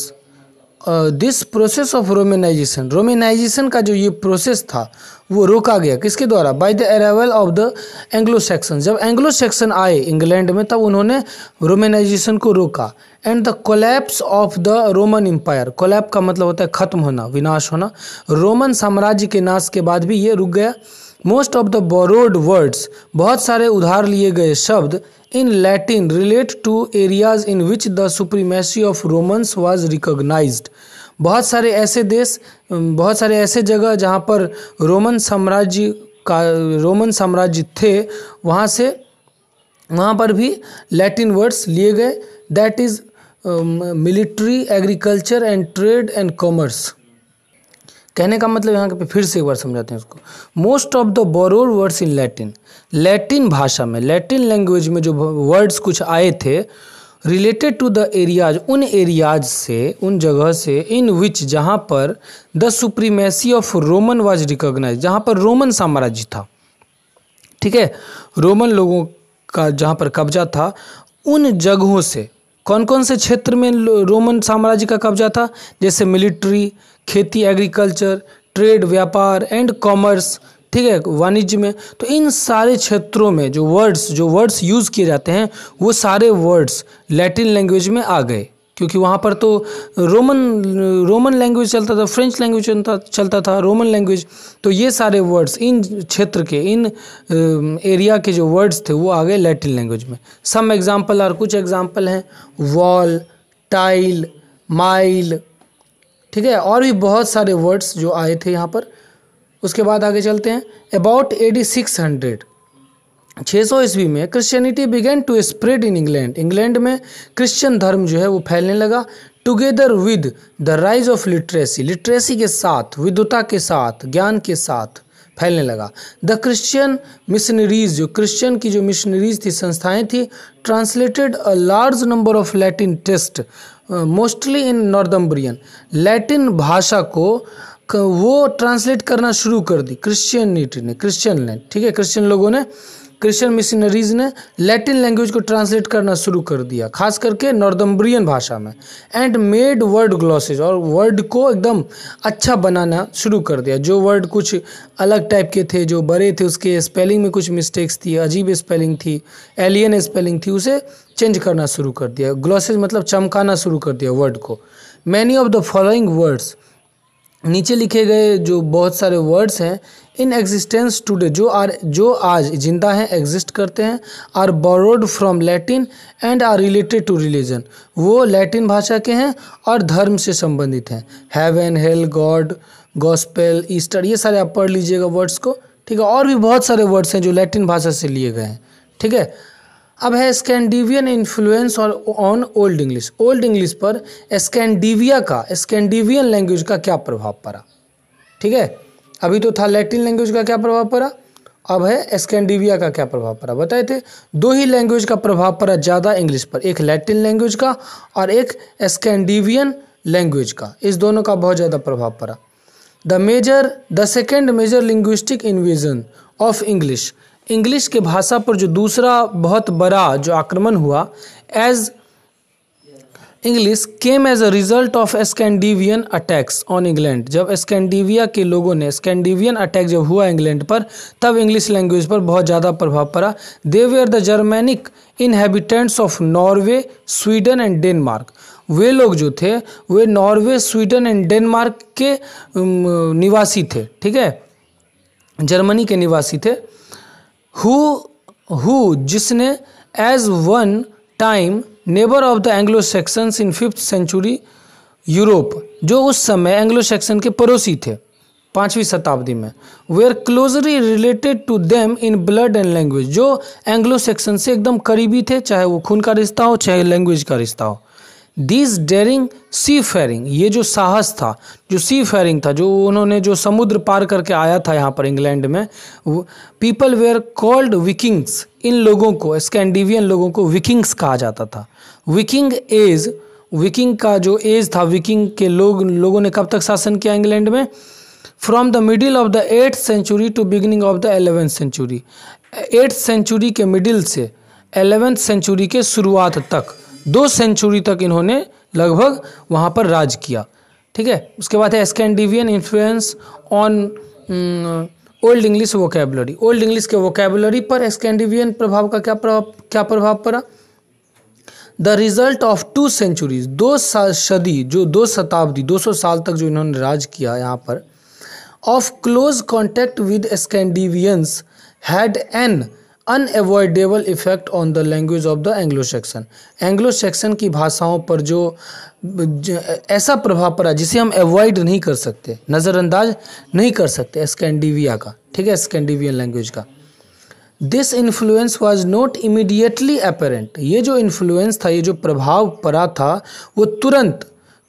Speaker 1: this process of Romanization Romanization का जो ये प्रोसेस था वो रोका गया किसके द्वारा by the arrival of the Anglo Saxon जब एंग्लो सेक्शन आए इंग्लैंड में तब उन्होंने रोमेनाइजेशन को रोका and the collapse of the Roman Empire collapse का मतलब होता है खत्म होना विनाश होना रोमन साम्राज्य के नाश के बाद भी ये रुक गया most of the borrowed words बहुत सारे उधार लिए गए शब्द in Latin relate to areas in which the supremacy of Romans was recognise बहुत सारे ऐसे देश बहुत सारे ऐसे जगह जहाँ पर रोमन साम्राज्य का रोमन साम्राज्य थे वहाँ से वहाँ पर भी लैटिन वर्ड्स लिए गए that is military agriculture and trade and commerce कहने का मतलब यहाँ पे फिर से एक बार समझाते हैं उसको most of the borrowed words in Latin Latin भाषा में लैटिन लैंग्वेज में जो वर्ड्स कुछ आए थे रिलेटेड टू द एरियाज उन एरियाज से उन जगह से इन विच जहाँ पर the supremacy of Roman was recognise जहाँ पर रोमन साम्राज्य था ठीक है रोमन लोगों का जहाँ पर कब्जा था उन जगहों से कौन कौन से क्षेत्र में रोमन साम्राज्य का कब्जा था जैसे मिलिट्री खेती एग्रीकल्चर ट्रेड व्यापार एंड कॉमर्स ठीक है वाणिज्य में तो इन सारे क्षेत्रों में जो वर्ड्स जो वर्ड्स यूज़ किए जाते हैं वो सारे वर्ड्स लैटिन लैंग्वेज में आ गए क्योंकि वहाँ पर तो रोमन रोमन लैंग्वेज चलता था फ्रेंच लैंग्वेज चलता चलता था रोमन लैंग्वेज तो ये सारे वर्ड्स इन क्षेत्र के इन एरिया के जो वर्ड्स थे वो आ गए लैटिन लैंग्वेज में सम एग्जाम्पल और कुछ एग्जाम्पल हैं वॉल टाइल माइल ठीक है और भी बहुत सारे वर्ड्स जो आए थे यहाँ पर उसके बाद आगे चलते हैं अबाउट एटी सिक्स हंड्रेड छः सौ ईस्वी में Christianity began to spread in England England में क्रिश्चियन धर्म जो है वो फैलने लगा together with the rise of literacy literacy के साथ विद्वता के साथ ज्ञान के साथ फैलने लगा द क्रिश्चियन मिशनरीज जो क्रिश्चियन की जो मिशनरीज थी संस्थाएं थी translated a large number of Latin texts mostly in Northumbrian Latin भाषा को वो ट्रांसलेट करना शुरू कर दी क्रिश्चियनिटी ने क्रिश्चियन ने ठीक है क्रिश्चियन लोगों ने क्रिश्चियन मिशनरीज ने लैटिन लैंग्वेज को ट्रांसलेट करना शुरू कर दिया खास करके नॉर्दम्ब्रियन भाषा में एंड मेड वर्ड ग्लॉसेज और वर्ड को एकदम अच्छा बनाना शुरू कर दिया जो वर्ड कुछ अलग टाइप के थे जो बड़े थे उसके स्पेलिंग में कुछ मिस्टेक्स थी अजीब स्पेलिंग थी एलियन स्पेलिंग थी उसे चेंज करना शुरू कर दिया ग्लॉसेज मतलब चमकाना शुरू कर दिया वर्ड को many of the following words नीचे लिखे गए जो बहुत सारे वर्ड्स हैं इन एग्जिस्टेंस टूडे जो आर जो आज जिंदा हैं एग्जिस्ट करते हैं are borrowed from Latin and are related to religion वो लैटिन भाषा के हैं और धर्म से संबंधित हैं heaven hell God gospel Easter ये सारे आप पढ़ लीजिएगा वर्ड्स को ठीक है और भी बहुत सारे वर्ड्स हैं जो लैटिन भाषा से लिए गए हैं ठीक है अब है स्कैंडिवियन इन्फ्लुएंस और on old English old English पर स्कैंडिविया का स्कैंडिवियन लैंग्वेज का क्या प्रभाव पड़ा ठीक है अभी तो था लैटिन लैंग्वेज का क्या प्रभाव पड़ा अब है स्कैंडिविया का क्या प्रभाव पड़ा बताए थे दो ही लैंग्वेज का प्रभाव पड़ा ज़्यादा इंग्लिश पर एक लैटिन लैंग्वेज का और एक स्कैंडिवियन लैंग्वेज का इस दोनों का बहुत ज़्यादा प्रभाव पड़ा the major the second major linguistic invasion of English English के भाषा पर जो दूसरा बहुत बड़ा जो आक्रमण हुआ as English came as a result of Scandinavian attacks on England जब स्कैंडिविया के लोगों ने स्कैंडिवियन अटैक जब हुआ इंग्लैंड पर तब इंग्लिश लैंग्वेज पर बहुत ज़्यादा प्रभाव पड़ा they are the Germanic inhabitants of Norway Sweden and Denmark वे लोग जो थे वे नॉर्वे स्वीडन एंड डेनमार्क के निवासी थे ठीक है जर्मनी के निवासी थे हु जिसने as one time neighbour of the Anglo Saxons in fifth century Europe जो उस समय एंग्लो सेक्शन के पड़ोसी थे पाँचवीं शताब्दी में वे are closely related to them in blood and language जो एंग्लो सेक्शन से एकदम करीबी थे चाहे वो खून का रिश्ता हो चाहे लैंग्वेज का रिश्ता हो दिस डेरिंग सी फेयरिंग ये जो साहस था जो सी फेयरिंग था जो उन्होंने जो समुद्र पार करके आया था यहाँ पर इंग्लैंड में पीपल वेयर कॉल्ड विकिंग्स इन लोगों को स्कैंडिवियन लोगों को विकिंग्स कहा जाता था विकिंग एज विकिंग का जो एज था विकिंग के लोग लोगों ने कब तक शासन किया इंग्लैंड में from the middle of the eighth century to beginning of the eleventh century eighth century के मिडिल से एलेवेंथ सेंचुरी के शुरुआत तक दो सेंचुरी तक इन्होंने लगभग वहाँ पर राज किया ठीक है उसके बाद है Scandinavian influence on old English vocabulary Old English के वोकेबलरी पर स्कैंडिवियन प्रभाव का क्या प्रभाव क्या प्रभाव पड़ा the result of two centuries दो सदी जो दो शताब्दी 200 साल तक जो इन्होंने राज किया यहाँ पर of close contact with Scandinavians had an unavoidable effect on the language of the Anglo Saxon Anglo Saxon की भाषाओं पर जो ऐसा प्रभाव पड़ा जिसे हम अवॉइड नहीं कर सकते नज़रअंदाज नहीं कर सकते स्कैंडिविया का ठीक है स्कैंडिवियन लैंग्वेज का this influence was not immediately apparent ये जो इन्फ्लुएंस था ये जो प्रभाव पड़ा था वो तुरंत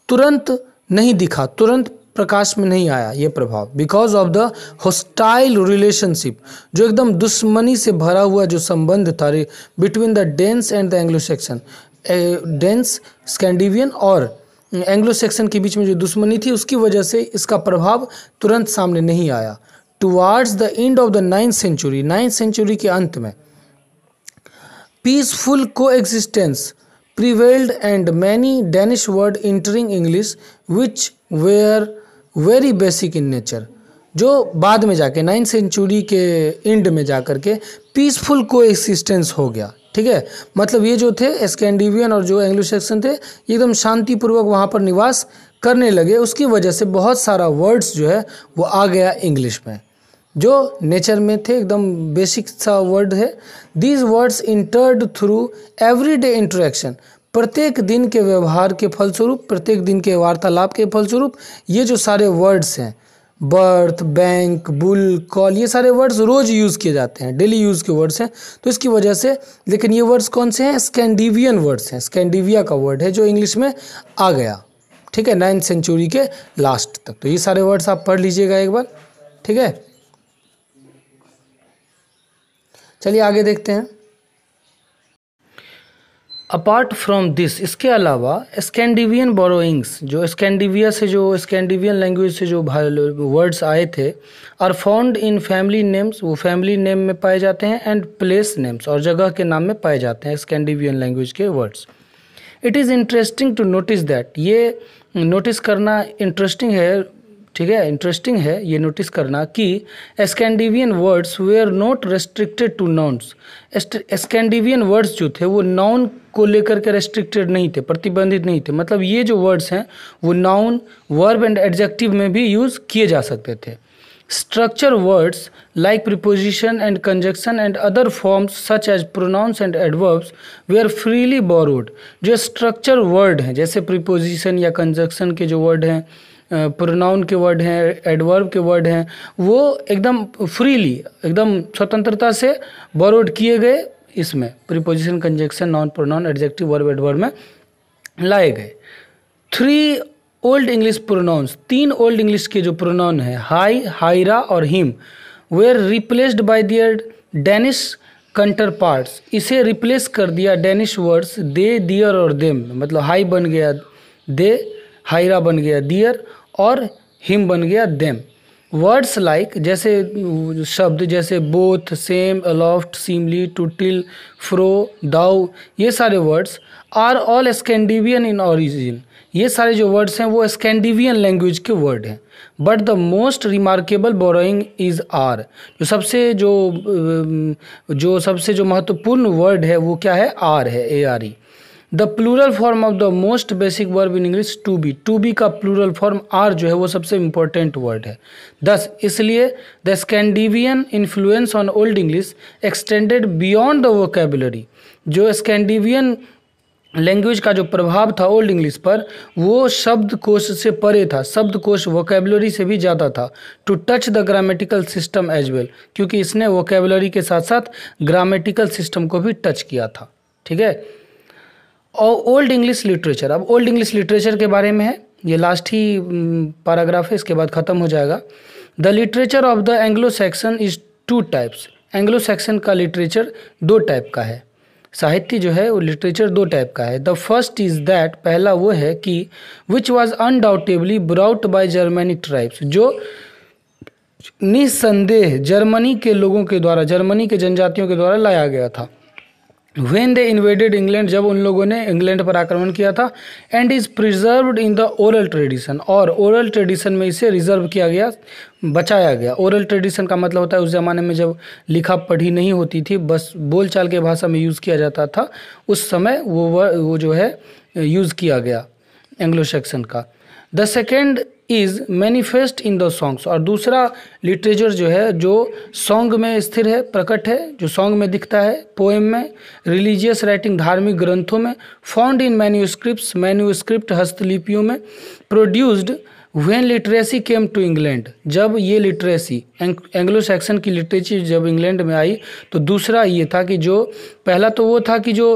Speaker 1: तुरंत नहीं दिखा तुरंत प्रकाश में नहीं आया ये प्रभाव because of the hostile relationship जो एकदम दुश्मनी से भरा हुआ जो संबंध था between the Danes and the Anglo Saxon Danes Scandinavian और एंग्लो सेक्शन के बीच में जो दुश्मनी थी उसकी वजह से इसका प्रभाव तुरंत सामने नहीं आया towards the end of the ninth century ninth century के अंत में peaceful coexistence prevailed and many Danish word entering English which were very basic in nature जो बाद में जाके नाइन्थ सेंचुरी के एंड में जा कर के पीसफुल को एग्जिस्टेंस हो गया ठीक है मतलब ये जो थे स्कैंडिवियन और जो एंग्लो सेक्शन थे एकदम शांतिपूर्वक वहाँ पर निवास करने लगे उसकी वजह से बहुत सारा वर्ड्स जो है वो आ गया इंग्लिश में जो नेचर में थे एकदम बेसिक सा वर्ड है these words entered through every day interaction प्रत्येक दिन के व्यवहार के फलस्वरूप प्रत्येक दिन के वार्तालाप के फलस्वरूप ये जो सारे वर्ड्स हैं बर्थ बैंक बुल कॉल ये सारे वर्ड्स रोज़ यूज़ किए जाते हैं डेली यूज़ के वर्ड्स हैं तो इसकी वजह से लेकिन ये वर्ड्स कौन से हैं स्कैंडिवियन वर्ड्स हैं स्कैंडिविया का वर्ड है जो इंग्लिश में आ गया ठीक है नाइन्थ सेंचुरी के लास्ट तक तो ये सारे वर्ड्स आप पढ़ लीजिएगा एक बार ठीक है चलिए आगे देखते हैं अपार्ट फ्रॉम दिस इसके अलावा स्कैंडिवियन बोरोइंग्स जो स्कैंडिविया से जो स्कैंडिवियन लैंग्वेज से जो वर्ड्स आए थे are found in family names वो फैमिली नेम में पाए जाते हैं एंड प्लेस नेम्स और जगह के नाम में पाए जाते हैं स्कैंडिवियन लैंग्वेज के words it is interesting to notice that ये नोटिस करना इंटरेस्टिंग है ठीक है इंटरेस्टिंग है ये नोटिस करना कि स्कैंडिवियन वर्ड्स वे are not restricted to nouns Scandinavian words जो थे वो नाउन को लेकर के रेस्ट्रिक्टेड नहीं थे प्रतिबंधित नहीं थे मतलब ये जो वर्ड्स हैं वो नाउन वर्ब एंड एडजेक्टिव में भी यूज़ किए जा सकते थे structure words like preposition and conjunction and other forms such as pronouns and adverbs वे आर फ्रीली बोरोड जो स्ट्रक्चर वर्ड हैं जैसे प्रिपोजिशन या कंजक्शन के जो वर्ड हैं प्रोनाउन के वर्ड हैं एडवर्ब के वर्ड हैं वो एकदम फ्रीली एकदम स्वतंत्रता से बोरोड किए गए इसमें preposition conjunction noun pronoun adjective verb adverb में लाए गए थ्री ओल्ड इंग्लिश प्रोनाउंस तीन ओल्ड इंग्लिश के जो प्रोनाउन हैं हाई हाइरा और him were replaced by their Danish counterparts इसे रिप्लेस कर दिया डेनिश वर्ड्स दे दियर और देम मतलब हाई बन गया दे हाइरा बन गया दियर और हिम बन गया देम वर्ड्स लाइक जैसे शब्द जैसे बोथ सेम अलॉफ्ट सीमली टूटिल फ्रो दाउ ये सारे words are all Scandinavian in origin ये सारे जो वर्ड्स हैं वो स्कैंडिवियन लैंग्वेज के वर्ड हैं but the most remarkable borrowing is are जो सबसे जो जो सबसे जो महत्वपूर्ण वर्ड है वो क्या है आर है A R E the plural form of the most basic verb in English to be to be का प्लूरल फॉर्म आर जो है वो सबसे इंपॉर्टेंट वर्ड है दस इसलिए the Scandinavian influence on old English extended beyond the vocabulary जो Scandinavian language का जो प्रभाव था ओल्ड इंग्लिश पर वो शब्दकोश से परे था शब्दकोश वोकेबलरी से भी ज़्यादा था to touch the grammatical system as well क्योंकि इसने वोकेबलरी के साथ साथ ग्रामेटिकल सिस्टम को भी टच किया था ठीक है और ओल्ड इंग्लिश लिटरेचर अब ओल्ड इंग्लिश लिटरेचर के बारे में है ये लास्ट ही पैराग्राफ है इसके बाद ख़त्म हो जाएगा the literature of the Anglo Saxon is two types Anglo Saxon का लिटरेचर दो टाइप का है साहित्य जो है वो लिटरेचर दो टाइप का है द फर्स्ट इज दैट पहला वो है कि which was undoubtedly brought by Germany tribes जो निसंदेह जर्मनी के लोगों के द्वारा जर्मनी के जनजातियों के द्वारा लाया गया था वेन दे इन्वेडेड इंग्लैंड जब उन लोगों ने इंग्लैंड पर आक्रमण किया था and is preserved in the oral tradition और ओरल ट्रेडिशन में इसे रिजर्व किया गया बचाया गया ओरल ट्रेडिशन का मतलब होता है उस ज़माने में जब लिखा पढ़ी नहीं होती थी बस बोलचाल के भाषा में यूज़ किया जाता था उस समय वो वो जो है यूज़ किया गया एंग्लो सेक्शन का the second is manifest in the songs और दूसरा लिटरेचर जो है जो सॉन्ग में स्थिर है प्रकट है जो सॉन्ग में दिखता है पोएम में रिलीजियस राइटिंग धार्मिक ग्रंथों में फाउंड इन मैन्यूस्क्रिप्ट मैन्यूस्क्रिप्ट हस्तलिपियों में produced when literacy came to England जब ये लिटरेसी एंग्लो सैक्सन की लिटरेसी जब इंग्लैंड में आई तो दूसरा ये था कि जो पहला तो वो था कि जो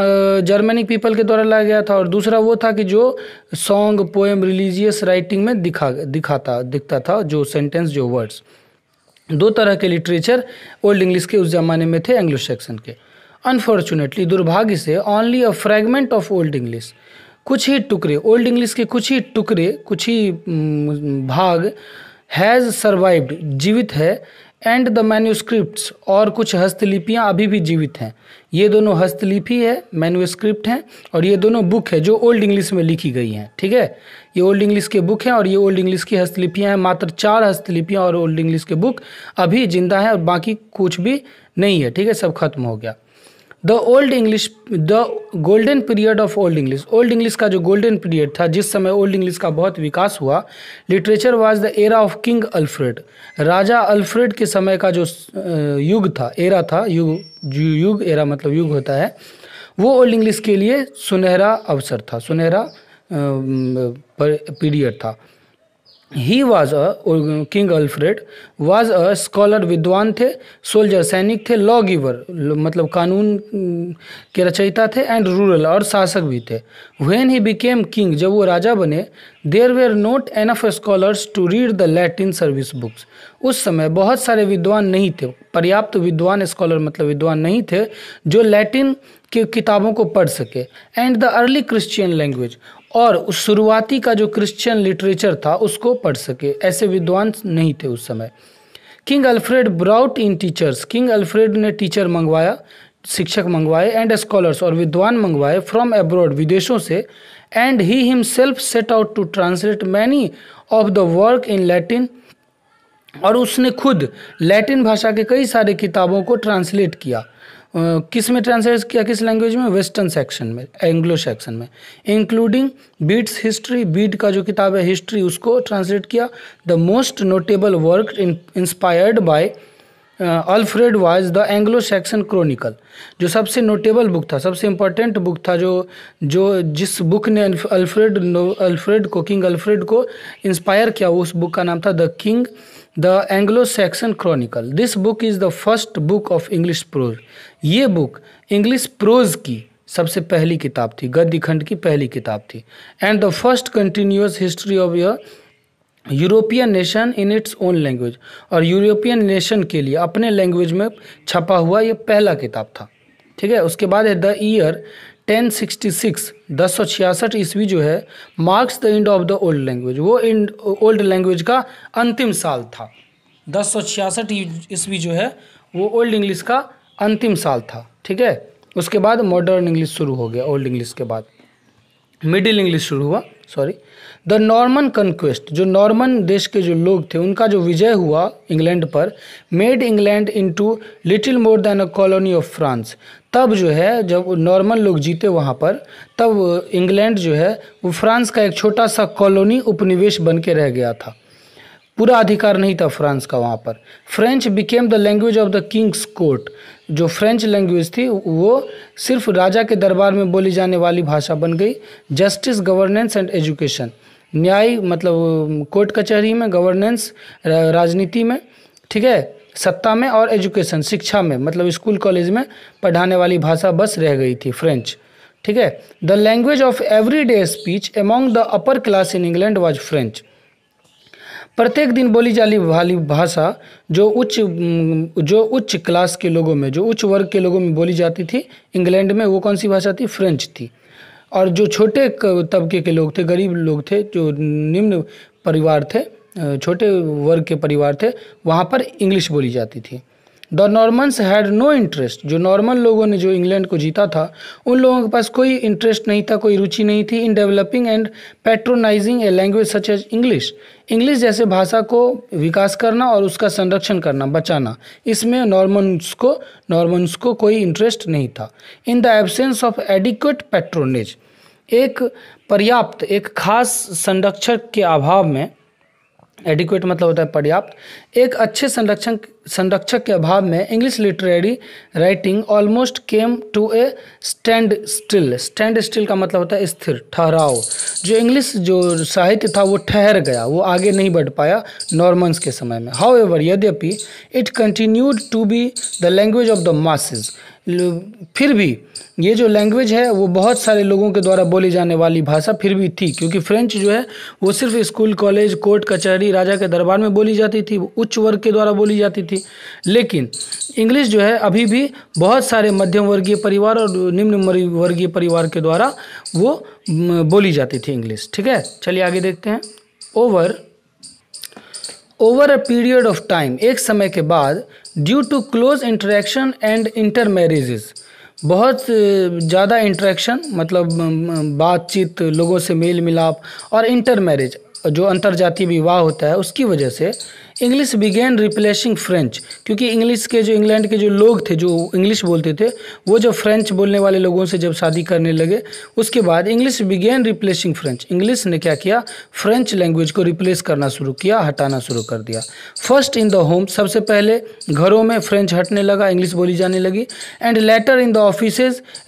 Speaker 1: जर्मनिक पीपल के द्वारा लाया गया था और दूसरा वो था कि जो सॉन्ग पोएम रिलीजियस राइटिंग में दिखा दिखाता दिखता था जो सेंटेंस जो वर्ड्स दो तरह के लिटरेचर ओल्ड इंग्लिश के उस जमाने में थे एंग्लो सैक्सन के अनफॉर्चुनेटली दुर्भाग्य से only a fragment of old English कुछ ही टुकड़े ओल्ड इंग्लिश के कुछ ही टुकड़े कुछ ही भाग हैज़ सर्वाइव्ड जीवित है एंड द मैन्यूस्क्रिप्ट्स और कुछ हस्तलिपियाँ अभी भी जीवित हैं ये दोनों हस्तलिपि है मैन्यूस्क्रिप्ट हैं और ये दोनों बुक है जो ओल्ड इंग्लिश में लिखी गई हैं ठीक है ये ओल्ड इंग्लिश के बुक हैं और ये ओल्ड इंग्लिश की हस्तलिपियाँ हैं मात्र चार हस्तलिपियाँ और ओल्ड इंग्लिश के बुक अभी जिंदा हैं और बाकी कुछ भी नहीं है ठीक है सब खत्म हो गया the old English the golden period of old English old English का जो गोल्डन पीरियड था जिस समय ओल्ड इंग्लिश का बहुत विकास हुआ literature was the era of King Alfred राजा अल्फ्रेड के समय का जो युग था एरा था युग युग एरा मतलब युग होता है वो ओल्ड इंग्लिश के लिए सुनहरा अवसर था सुनहरा पीरियड था he was a King Alfred was a scholar विद्वान थे सोल्जर सैनिक थे लॉ गिवर मतलब कानून के रचयिता थे एंड रूरल और शासक भी थे वेन ही बिकेम किंग जब वो राजा बने there were not enough scholars to read the Latin service books उस समय बहुत सारे विद्वान नहीं थे पर्याप्त विद्वान स्कॉलर मतलब विद्वान नहीं थे जो लैटिन की किताबों को पढ़ सके and the early Christian language और उस शुरुआती का जो क्रिश्चियन लिटरेचर था उसको पढ़ सके ऐसे विद्वान नहीं थे उस समय King Alfred brought in teachers King Alfred ने टीचर मंगवाया शिक्षक मंगवाए एंड स्कॉलर्स और विद्वान मंगवाए फ्रॉम अब्रॉड विदेशों से and he himself set out to translate many of the work in Latin और उसने खुद लैटिन भाषा के कई सारे किताबों को ट्रांसलेट किया किस में ट्रांसलेट किया किस लैंग्वेज में वेस्टर्न सेक्शन में एंग्लो सेक्शन में इंक्लूडिंग बीट्स हिस्ट्री बीट का जो किताब है हिस्ट्री उसको ट्रांसलेट किया the most notable work inspired by Alfred was the Anglo Saxon Chronicle जो सबसे नोटेबल बुक था सबसे इंपॉर्टेंट बुक था जो जो जिस बुक ने अल्फ्रेड अल्फ्रेड को किंग अल्फ्रेड को इंस्पायर किया उस बुक का नाम था the king the Anglo Saxon Chronicle this book is the first book of English prose ये बुक इंग्लिश प्रोज की सबसे पहली किताब थी गद्य खंड की पहली किताब थी and the first continuous history of a European nation in its own language और यूरोपियन नेशन के लिए अपने लैंग्वेज में छपा हुआ ये पहला किताब था ठीक है उसके बाद है द ईयर 1066 दस सौ छियासठ ईस्वी जो है marks the end of the old language वो इंड ओल्ड लैंग्वेज का अंतिम साल था दस सौ छियासठ ईस्वी जो है वो ओल्ड इंग्लिश का अंतिम साल था ठीक है उसके बाद मॉडर्न इंग्लिश शुरू हो गया ओल्ड इंग्लिश के बाद मिडिल इंग्लिश शुरू हुआ सॉरी द नॉर्मन कन्क्वेस्ट जो नॉर्मन देश के जो लोग थे उनका जो विजय हुआ इंग्लैंड पर made England into little more than a colony of France तब जो है जब नॉर्मल लोग जीते वहाँ पर तब इंग्लैंड जो है वो फ्रांस का एक छोटा सा कॉलोनी उपनिवेश बन के रह गया था पूरा अधिकार नहीं था फ्रांस का वहाँ पर French became the language of the king's court जो फ्रेंच लैंग्वेज थी वो सिर्फ राजा के दरबार में बोली जाने वाली भाषा बन गई जस्टिस गवर्नेंस एंड एजुकेशन न्याय मतलब कोर्ट कचहरी में गवर्नेंस राजनीति में ठीक है सत्ता में और एजुकेशन शिक्षा में मतलब स्कूल कॉलेज में पढ़ाने वाली भाषा बस रह गई थी फ्रेंच ठीक है the language of every day speech among the upper class in England was French प्रत्येक दिन बोली जाली वाली भाषा जो उच्च जो उच्च क्लास के लोगों में जो उच्च वर्ग के लोगों में बोली जाती थी इंग्लैंड में वो कौन सी भाषा थी फ्रेंच थी और जो छोटे तबके के लोग थे गरीब लोग थे जो निम्न परिवार थे छोटे वर्ग के परिवार थे वहाँ पर इंग्लिश बोली जाती थी the Normans had no interest जो नॉर्मल लोगों ने जो इंग्लैंड को जीता था उन लोगों के पास कोई इंटरेस्ट नहीं था कोई रुचि नहीं थी in developing and patronising a language such as English English जैसे भाषा को विकास करना और उसका संरक्षण करना बचाना इसमें नॉर्मन्स को नॉर्मन्स को कोई इंटरेस्ट नहीं था in the absence of adequate patronage एक पर्याप्त एक खास संरक्षक के अभाव में एडिक्वेट मतलब होता है पर्याप्त एक अच्छे संरक्षण संरक्षक के अभाव में English literary writing almost came to a standstill standstill का मतलब होता है स्थिर ठहराव जो इंग्लिश जो साहित्य था वो ठहर गया वो आगे नहीं बढ़ पाया नॉर्मन्स के समय में हाउ एवर यद्यपि it continued to be the language of the masses फिर भी ये जो लैंग्वेज है वो बहुत सारे लोगों के द्वारा बोली जाने वाली भाषा फिर भी थी क्योंकि फ्रेंच जो है वो सिर्फ स्कूल कॉलेज कोर्ट कचहरी राजा के दरबार में बोली जाती थी उच्च वर्ग के द्वारा बोली जाती थी लेकिन इंग्लिश जो है अभी भी बहुत सारे मध्यम वर्गीय परिवार और निम्न वर्गीय परिवार के द्वारा वो बोली जाती थी इंग्लिश ठीक है चलिए आगे देखते हैं over over a period of time एक समय के बाद due to close interaction and intermarriages बहुत ज़्यादा इंटरेक्शन मतलब बातचीत लोगों से मेल मिलाप और इंटर मैरिज जो अंतर जातीय विवाह होता है उसकी वजह से इंग्लिश बिगेन रिप्लेसिंग फ्रेंच क्योंकि इंग्लिश के जो इंग्लैंड के जो लोग थे जो इंग्लिश बोलते थे वो जब फ्रेंच बोलने वाले लोगों से जब शादी करने लगे उसके बाद English began replacing French English ने क्या किया फ्रेंच लैंग्वेज को रिप्लेस करना शुरू किया हटाना शुरू कर दिया फर्स्ट इन द होम सबसे पहले घरों में फ्रेंच हटने लगा इंग्लिश बोली जाने लगी and later in the office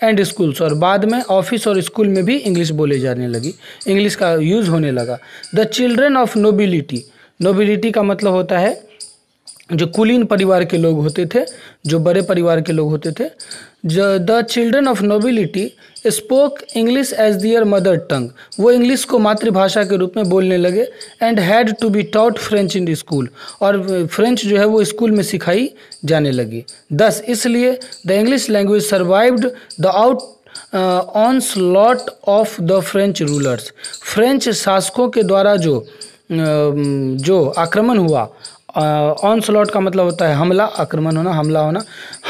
Speaker 1: and schools और बाद में ऑफिस और स्कूल में भी इंग्लिश बोले जाने लगी इंग्लिश का यूज़ होने लगा the children of nobility nobility का मतलब होता है जो कुलीन परिवार के लोग होते थे जो बड़े परिवार के लोग होते थे the children of nobility spoke English as their mother tongue वो इंग्लिश को मातृभाषा के रूप में बोलने लगे and had to be taught French in school और फ्रेंच जो है वो स्कूल में सिखाई जाने लगी दस इसलिए the English language survived the out onslaught of the French rulers French शासकों के द्वारा जो जो आक्रमण हुआ ऑन स्लॉट का मतलब होता है हमला आक्रमण होना हमला होना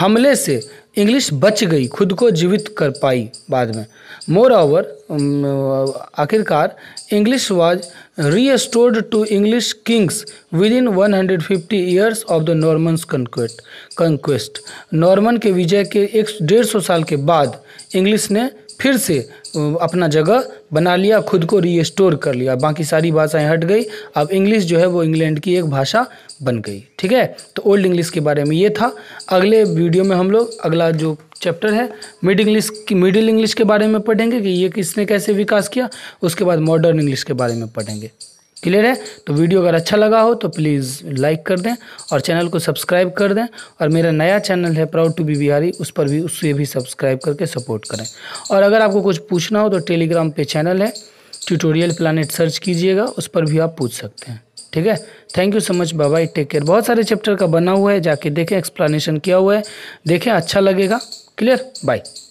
Speaker 1: हमले से इंग्लिश बच गई खुद को जीवित कर पाई बाद में मोर ओवर आखिरकार English was restored to English kings within 150 years of the Norman conquest conquest Norman के विजय के एक डेढ़ सौ साल के बाद इंग्लिश ने फिर से अपना जगह बना लिया खुद को रीस्टोर कर लिया बाकी सारी भाषाएं हट गई अब इंग्लिश जो है वो इंग्लैंड की एक भाषा बन गई ठीक है तो ओल्ड इंग्लिश के बारे में ये था अगले वीडियो में हम लोग अगला जो चैप्टर है मिड इंग्लिश की मिडिल इंग्लिश के बारे में पढ़ेंगे कि ये किसने कैसे विकास किया उसके बाद मॉडर्न इंग्लिश के बारे में पढ़ेंगे क्लियर है तो वीडियो अगर अच्छा लगा हो तो प्लीज़ लाइक कर दें और चैनल को सब्सक्राइब कर दें और मेरा नया चैनल है प्राउड टू बी बिहारी उस पर भी उससे भी सब्सक्राइब करके सपोर्ट करें और अगर आपको कुछ पूछना हो तो टेलीग्राम पे चैनल है ट्यूटोरियल प्लानट सर्च कीजिएगा उस पर भी आप पूछ सकते हैं ठीक है thank you so much bye bye take care बहुत सारे चैप्टर का बना हुआ है जाके देखें एक्सप्लानशन किया हुआ है देखें अच्छा लगेगा क्लियर बाय